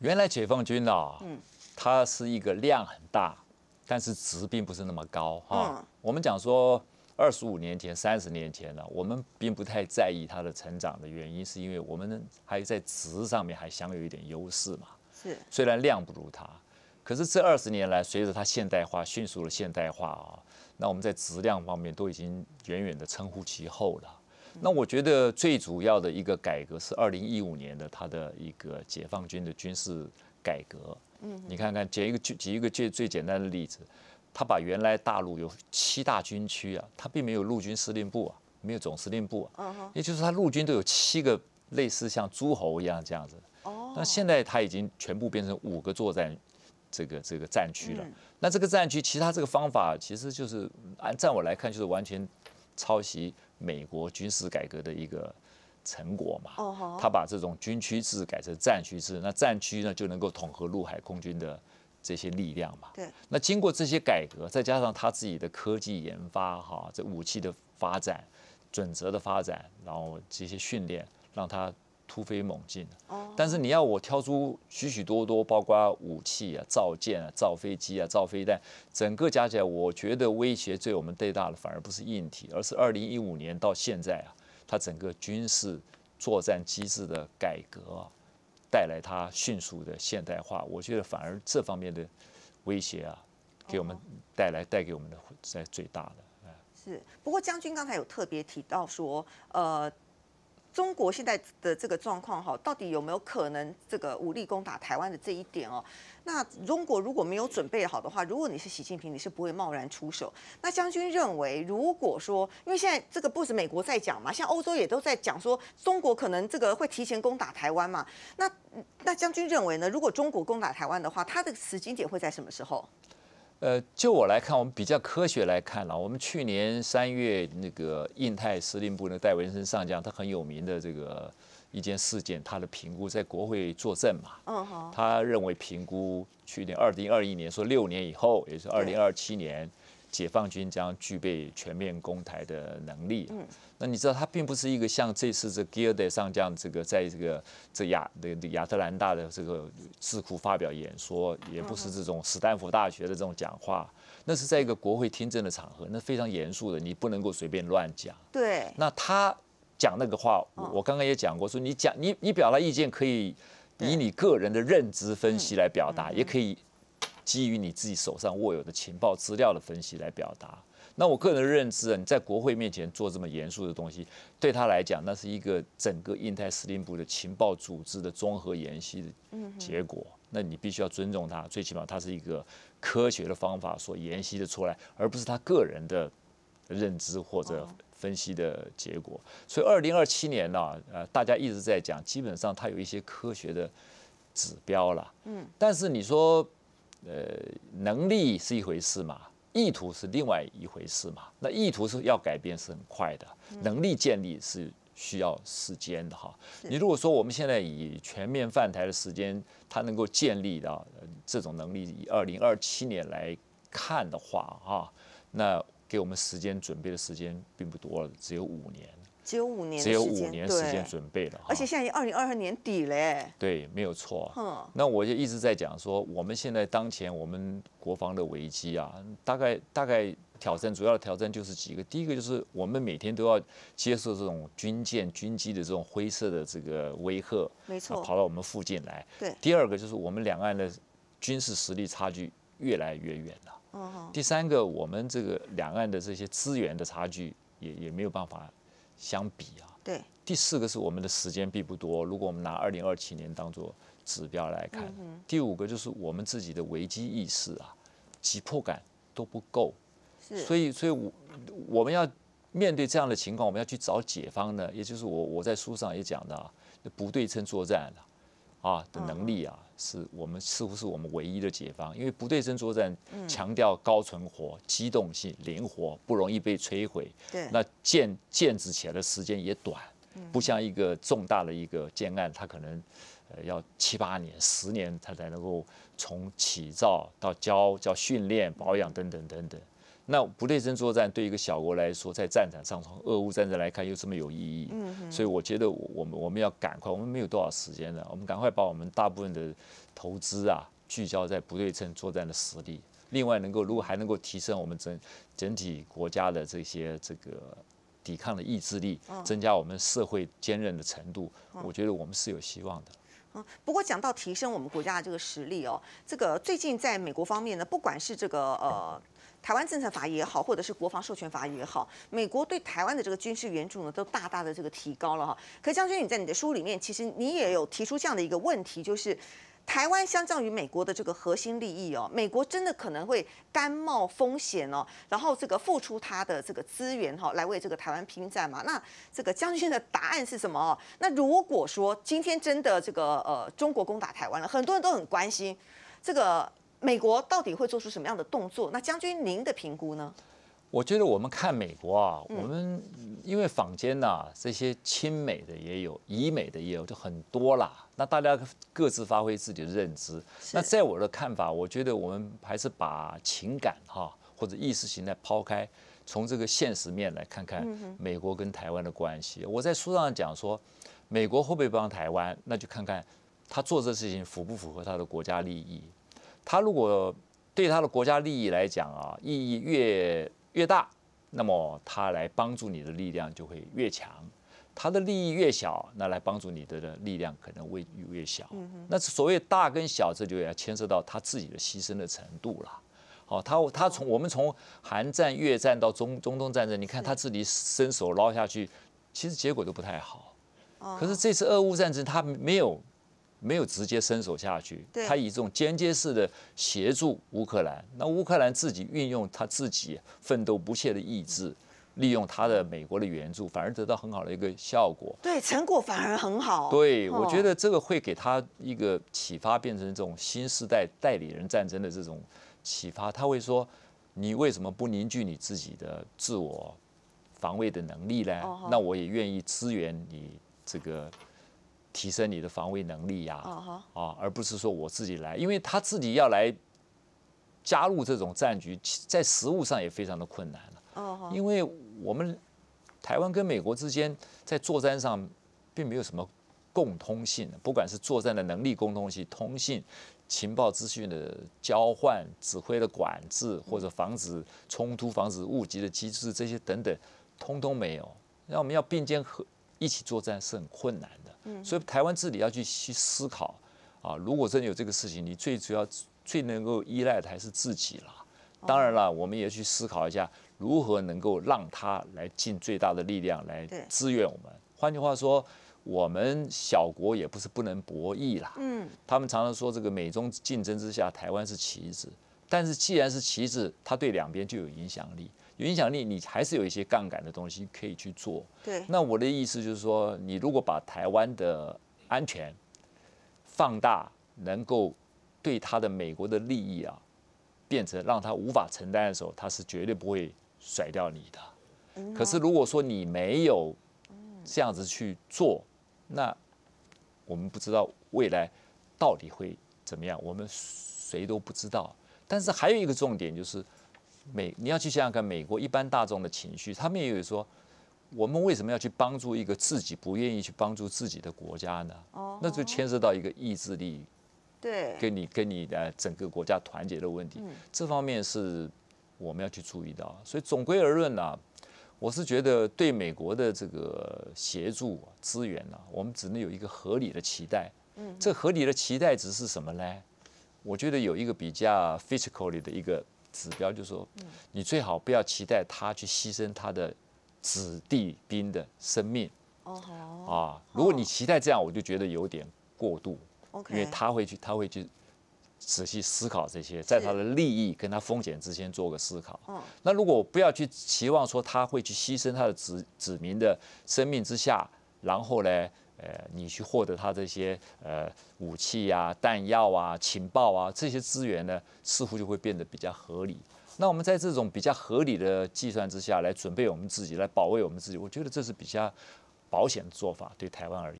原来解放军呐，嗯，它是一个量很大，但是值并不是那么高哈。我们讲说二十五年前、三十年前呢，我们并不太在意它的成长的原因，是因为我们还在值上面还享有一点优势嘛。是，虽然量不如它，可是这二十年来，随着它现代化迅速的现代化啊，那我们在质量方面都已经远远的称呼其后了。那我觉得最主要的一个改革是二零一五年的它的一个解放军的军事改革。嗯，你看看，举一个举举一个最最简单的例子，他把原来大陆有七大军区啊，他并没有陆军司令部啊，没有总司令部啊，也就是他陆军都有七个类似像诸侯一样这样子。哦。那现在他已经全部变成五个作战这个这个战区了。那这个战区，其他这个方法其实就是按在我来看就是完全。抄袭美国军事改革的一个成果嘛？哦，他把这种军区制改成战区制，那战区呢就能够统合陆海空军的这些力量嘛？对。那经过这些改革，再加上他自己的科技研发哈，这武器的发展、准则的发展，然后这些训练，让他。突飞猛进，但是你要我挑出许许多多，包括武器啊、造舰啊、造飞机啊、造飞弹，整个加起来，我觉得威胁对我们最大的，反而不是硬体，而是二零一五年到现在啊，它整个军事作战机制的改革啊，带来它迅速的现代化。我觉得反而这方面的威胁啊，给我们带来带给我们的在最大的。是，不过将军刚才有特别提到说，呃。中国现在的这个状况哈，到底有没有可能这个武力攻打台湾的这一点哦？那中国如果没有准备好的话，如果你是习近平，你是不会贸然出手。那将军认为，如果说因为现在这个不止美国在讲嘛，像欧洲也都在讲说中国可能这个会提前攻打台湾嘛？那那将军认为呢？如果中国攻打台湾的话，它的死间点会在什么时候？呃，就我来看，我们比较科学来看了。我们去年三月那个印太司令部的戴维森上将，他很有名的这个一件事件，他的评估在国会作证嘛。嗯好。他认为评估去年二零二一年说六年以后，也就是二零二七年。解放军将具备全面攻台的能力。嗯，那你知道他并不是一个像这次这基 d e 上将这个在这个这亚的亚特兰大的这个智库发表演说，也不是这种斯坦福大学的这种讲话，那是在一个国会听证的场合，那非常严肃的，你不能够随便乱讲。对。那他讲那个话，我刚刚也讲过，说你讲你你表达意见可以以你个人的认知分析来表达，也可以。基于你自己手上握有的情报资料的分析来表达。那我个人认知啊，你在国会面前做这么严肃的东西，对他来讲，那是一个整个印太司令部的情报组织的综合研析的结果。那你必须要尊重他，最起码他是一个科学的方法所研析的出来，而不是他个人的认知或者分析的结果。所以，二零二七年呢，呃，大家一直在讲，基本上他有一些科学的指标了。嗯，但是你说。呃，能力是一回事嘛，意图是另外一回事嘛。那意图是要改变是很快的，能力建立是需要时间的哈。你如果说我们现在以全面泛台的时间，它能够建立到这种能力，以二零二七年来看的话啊，那给我们时间准备的时间并不多，只有五年。只有五年，只有五年时间准备了，而且现在二零二二年底嘞，对，没有错。那我就一直在讲说，我们现在当前我们国防的危机啊，大概大概挑战主要的挑战就是几个，第一个就是我们每天都要接受这种军舰、军机的这种灰色的这个威吓，没错，跑到我们附近来。对。第二个就是我们两岸的军事实力差距越来越远了。第三个，我们这个两岸的这些资源的差距也也没有办法。相比啊，对，第四个是我们的时间并不多。如果我们拿二零二七年当做指标来看，第五个就是我们自己的危机意识啊、紧迫感都不够，是。所以，所以，我我们要面对这样的情况，我们要去找解方呢，也就是我我在书上也讲的啊，不对称作战了，啊的能力啊。是我们似乎是我们唯一的解放，因为不对称作战强调高存活、机动性、灵活，不容易被摧毁。对，那建建制起来的时间也短，不像一个重大的一个建案，它可能呃要七八年、十年，它才能够从起造到教、叫训练、保养等等等等。那不对称作战对一个小国来说，在战场上从俄乌战争来看又这么有意义，所以我觉得我们我们要赶快，我们没有多少时间了，我们赶快把我们大部分的投资啊聚焦在不对称作战的实力。另外，能够如果还能够提升我们整整体国家的这些这个抵抗的意志力，增加我们社会坚韧的程度，我觉得我们是有希望的。啊，不过讲到提升我们国家的这个实力哦，这个最近在美国方面呢，不管是这个呃。台湾政策法也好，或者是国防授权法也好，美国对台湾的这个军事援助呢，都大大的这个提高了哈。可将军，你在你的书里面，其实你也有提出这样的一个问题，就是台湾相较于美国的这个核心利益哦，美国真的可能会甘冒风险哦，然后这个付出它的这个资源哈，来为这个台湾拼战嘛？那这个将军现在的答案是什么？哦？那如果说今天真的这个呃中国攻打台湾了，很多人都很关心这个。美国到底会做出什么样的动作？那将军，您的评估呢？我觉得我们看美国啊，我们因为坊间呐，这些亲美的也有，以美的也有，就很多啦。那大家各自发挥自己的认知。那在我的看法，我觉得我们还是把情感哈或者意识形态抛开，从这个现实面来看看美国跟台湾的关系。我在书上讲说，美国会不会帮台湾？那就看看他做这事情符不符合他的国家利益。他如果对他的国家利益来讲啊，意义越越大，那么他来帮助你的力量就会越强。他的利益越小，那来帮助你的力量可能会越小。那所谓大跟小，这就要牵涉到他自己的牺牲的程度了。好，他他从我们从韩战、越战到中中东战争，你看他自己伸手捞下去，其实结果都不太好。可是这次俄乌战争，他没有。没有直接伸手下去，他以这种间接式的协助乌克兰。那乌克兰自己运用他自己奋斗不懈的意志，利用他的美国的援助，反而得到很好的一个效果。对，成果反而很好。对，我觉得这个会给他一个启发，变成这种新时代代理人战争的这种启发。他会说：“你为什么不凝聚你自己的自我防卫的能力呢？”那我也愿意支援你这个。提升你的防卫能力呀，啊，而不是说我自己来，因为他自己要来加入这种战局，在实物上也非常的困难了。因为我们台湾跟美国之间在作战上并没有什么共通性不管是作战的能力共通性、通信、情报资讯的交换、指挥的管制，或者防止冲突、防止误击的机制这些等等，通通没有。那我们要并肩合。一起作战是很困难的，所以台湾自己要去去思考啊。如果真的有这个事情，你最主要最能够依赖的还是自己了。当然了，我们也去思考一下如何能够让他来尽最大的力量来支援我们。换句话说，我们小国也不是不能博弈啦。嗯，他们常常说这个美中竞争之下，台湾是棋子。但是既然是棋子，它对两边就有影响力。影响力，你还是有一些杠杆的东西可以去做。对。那我的意思就是说，你如果把台湾的安全放大，能够对他的美国的利益啊，变成让他无法承担的时候，他是绝对不会甩掉你的。可是如果说你没有这样子去做，那我们不知道未来到底会怎么样，我们谁都不知道。但是还有一个重点就是。美，你要去想想看，美国一般大众的情绪，他们也有说，我们为什么要去帮助一个自己不愿意去帮助自己的国家呢？哦，那就牵涉到一个意志力，对，跟你跟你的整个国家团结的问题，这方面是我们要去注意到。所以总归而论呢，我是觉得对美国的这个协助资源呢，我们只能有一个合理的期待。嗯，这合理的期待值是什么呢？我觉得有一个比较 physically 的一个。指标就是说，你最好不要期待他去牺牲他的子弟兵的生命。哦，好啊，如果你期待这样，我就觉得有点过度。OK，因为他会去，他会去仔细思考这些，在他的利益跟他风险之间做个思考。那如果我不要去期望说他会去牺牲他的子子民的生命之下，然后呢？呃，你去获得他这些呃武器啊、弹药啊、情报啊这些资源呢，似乎就会变得比较合理。那我们在这种比较合理的计算之下来准备我们自己，来保卫我们自己，我觉得这是比较保险的做法，对台湾而言。